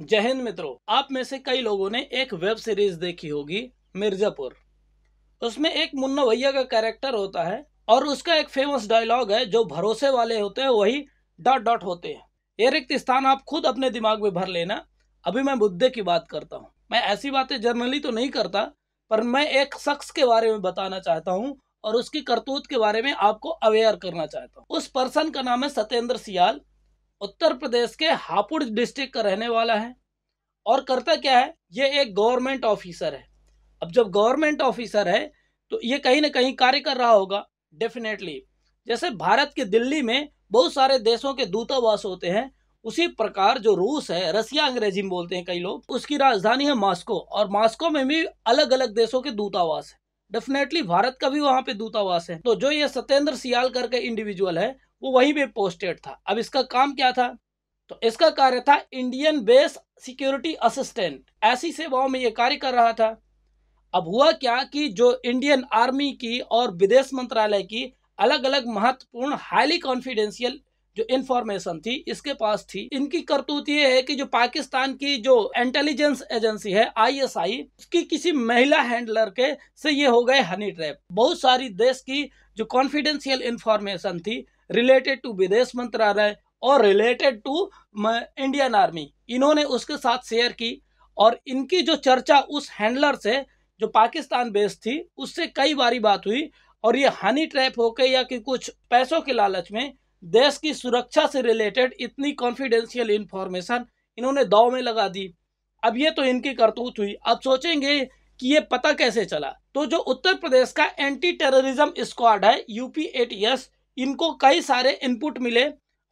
जय हिंद मित्रों आप में से कई लोगों ने एक वेब सीरीज देखी होगी मिर्जापुर उसमें एक मुन्ना भैया का कैरेक्टर होता है और उसका एक फेमस डायलॉग है जो भरोसे वाले होते हैं वही डॉट डॉट होते हैं ये रिक्त स्थान आप खुद अपने दिमाग में भर लेना अभी मैं मुद्दे की बात करता हूँ मैं ऐसी बातें जर्नली तो नहीं करता पर मैं एक शख्स के बारे में बताना चाहता हूँ और उसकी करतूत के बारे में आपको अवेयर करना चाहता हूँ उस पर्सन का नाम है सत्येंद्र सियाल उत्तर प्रदेश के हापुड़ डिस्ट्रिक्ट का रहने वाला है और करता क्या है ये एक गवर्नमेंट ऑफिसर है अब जब गवर्नमेंट ऑफिसर है तो ये कहीं ना कहीं कार्य कर रहा होगा डेफिनेटली जैसे भारत के दिल्ली में बहुत सारे देशों के दूतावास होते हैं उसी प्रकार जो रूस है रसिया अंग्रेजी में बोलते हैं कई लोग उसकी राजधानी है मॉस्को और मॉस्को में भी अलग अलग देशों के दूतावास है डेफिनेटली भारत का भी वहां पे दूतावास है तो जो ये सत्येंद्र सियाल करके इंडिविजुअल है वो वहीं पे पोस्टेड था अब इसका काम क्या था तो इसका कार्य था इंडियन बेस सिक्योरिटी असिस्टेंट ऐसी सेवाओं में ये कार्य कर रहा था अब हुआ क्या कि जो इंडियन आर्मी की और विदेश मंत्रालय की अलग अलग महत्वपूर्ण हाईली कॉन्फिडेंशियल जो इन्फॉर्मेशन थी इसके पास थी इनकी करतूत ये है कि जो पाकिस्तान की जो इंटेलिजेंस एजेंसी है आईएसआई उसकी किसी महिला हैंडलर के से ये हो गए हनी ट्रैप बहुत सारी देश की जो कॉन्फिडेंशियल इंफॉर्मेशन थी रिलेटेड टू विदेश मंत्रालय और रिलेटेड टू इंडियन आर्मी इन्होंने उसके साथ शेयर की और इनकी जो चर्चा उस हैंडलर से जो पाकिस्तान बेस्ड थी उससे कई बारी बात हुई और ये हनी ट्रैप होके या कि कुछ पैसों के लालच में देश की सुरक्षा से रिलेटेड इतनी कॉन्फिडेंशियल इन्फॉर्मेशन इन्होंने दाव में लगा दी अब ये तो इनकी करतूत हुई अब सोचेंगे कि ये पता कैसे चला तो जो उत्तर प्रदेश का एंटी टेररिज्म स्क्वाड है यूपी एटीएस इनको कई सारे इनपुट मिले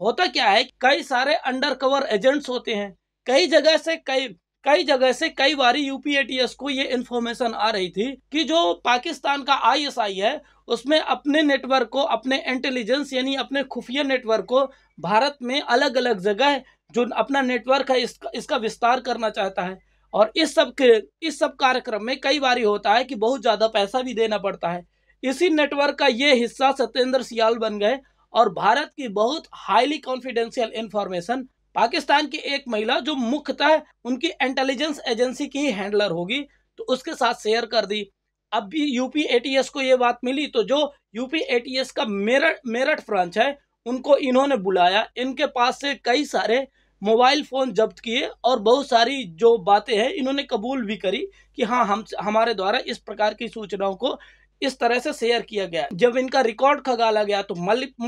होता क्या है कई सारे अंडरकवर एजेंट्स होते हैं कई जगह से कई कई जगह से कई बार यूपीएटीएस को ये इन्फॉर्मेशन आ रही थी कि जो पाकिस्तान का आईएसआई है उसमें अपने नेटवर्क को अपने इंटेलिजेंस यानी अपने खुफिया नेटवर्क को भारत में अलग अलग जगह जो अपना नेटवर्क है इसका इसका विस्तार करना चाहता है और इस सब के इस सब कार्यक्रम में कई बार होता है कि बहुत ज़्यादा पैसा भी देना पड़ता है इसी नेटवर्क का ये हिस्सा सत्येंद्र सियाल बन गए और भारत की बहुत हाईली कॉन्फिडेंशियल इंफॉर्मेशन पाकिस्तान की एक महिला जो मुख्यतः उनकी इंटेलिजेंस एजेंसी की हैंडलर होगी तो उसके साथ शेयर कर दी अब भी यूपी एटीएस को ये बात मिली तो जो यूपी एटीएस का मेरठ मेरठ ब्रांच है उनको इन्होंने बुलाया इनके पास से कई सारे मोबाइल फ़ोन जब्त किए और बहुत सारी जो बातें हैं इन्होंने कबूल भी करी कि हाँ हम हमारे द्वारा इस प्रकार की सूचनाओं को इस तरह से शेयर किया गया जब इनका रिकॉर्ड खगाला गया तो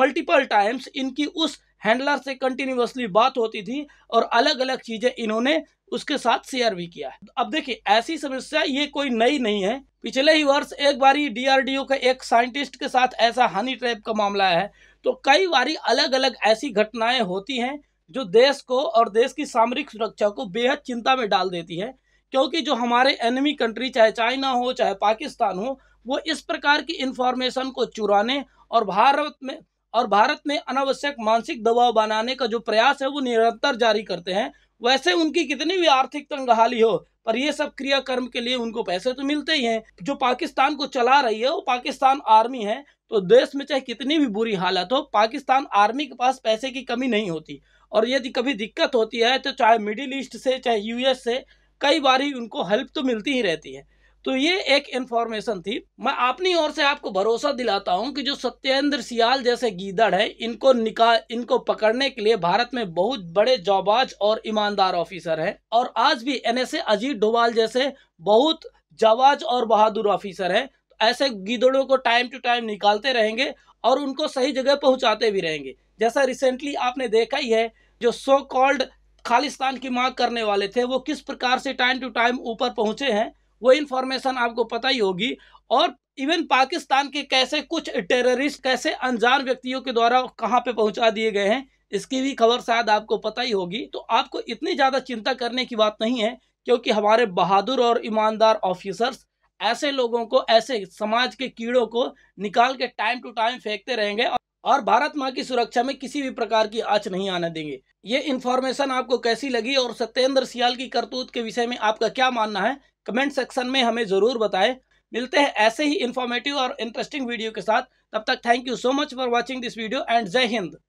मल्टीपल टाइम्स इनकी उस हैंडलर से कंटिन्यूसली बात होती थी और अलग अलग चीज़ें इन्होंने उसके साथ शेयर भी किया है अब देखिए ऐसी समस्या ये कोई नई नहीं है पिछले ही वर्ष एक बारी डीआरडीओ के एक साइंटिस्ट के साथ ऐसा हनी ट्रैप का मामला आया है तो कई बारी अलग अलग ऐसी घटनाएं होती हैं जो देश को और देश की सामरिक सुरक्षा को बेहद चिंता में डाल देती है क्योंकि जो हमारे एनिमी कंट्री चाहे चाइना हो चाहे पाकिस्तान हो वो इस प्रकार की इंफॉर्मेशन को चुराने और भारत में और भारत में अनावश्यक मानसिक दबाव बनाने का जो प्रयास है वो निरंतर जारी करते हैं वैसे उनकी कितनी भी आर्थिक तंगहाली हो पर ये सब क्रियाकर्म के लिए उनको पैसे तो मिलते ही हैं जो पाकिस्तान को चला रही है वो पाकिस्तान आर्मी है तो देश में चाहे कितनी भी बुरी हालत हो पाकिस्तान आर्मी के पास पैसे की कमी नहीं होती और यदि कभी दिक्कत होती है तो चाहे मिडिल ईस्ट से चाहे यूएस से कई बार ही उनको हेल्प तो मिलती ही रहती है तो ये एक इन्फॉर्मेशन थी मैं अपनी ओर से आपको भरोसा दिलाता हूँ कि जो सत्येंद्र सियाल जैसे गीदड़ है इनको निकाल इनको पकड़ने के लिए भारत में बहुत बड़े जाबाज और ईमानदार ऑफिसर हैं और आज भी एनएसए अजीत डोवाल जैसे बहुत जवाज और बहादुर ऑफिसर हैं तो ऐसे गीदड़ों को टाइम टू टाइम निकालते रहेंगे और उनको सही जगह पहुंचाते भी रहेंगे जैसा रिसेंटली आपने देखा ही है जो सो कॉल्ड खालिस्तान की मांग करने वाले थे वो किस प्रकार से टाइम टू टाइम ऊपर पहुंचे हैं वो इन्फॉर्मेशन आपको पता ही होगी और इवन पाकिस्तान के कैसे कुछ टेररिस्ट कैसे अनजान व्यक्तियों के द्वारा कहाँ पे पहुँचा दिए गए हैं इसकी भी खबर शायद आपको पता ही होगी तो आपको इतनी ज़्यादा चिंता करने की बात नहीं है क्योंकि हमारे बहादुर और ईमानदार ऑफिसर्स ऐसे लोगों को ऐसे समाज के कीड़ों को निकाल के टाइम टू टाइम फेंकते रहेंगे और भारत माँ की सुरक्षा में किसी भी प्रकार की आँच नहीं आने देंगे ये इन्फॉर्मेशन आपको कैसी लगी और सत्येंद्र सियाल की करतूत के विषय में आपका क्या मानना है कमेंट सेक्शन में हमें ज़रूर बताएं मिलते हैं ऐसे ही इन्फॉर्मेटिव और इंटरेस्टिंग वीडियो के साथ तब तक thank you so much for watching this video and जय हिंद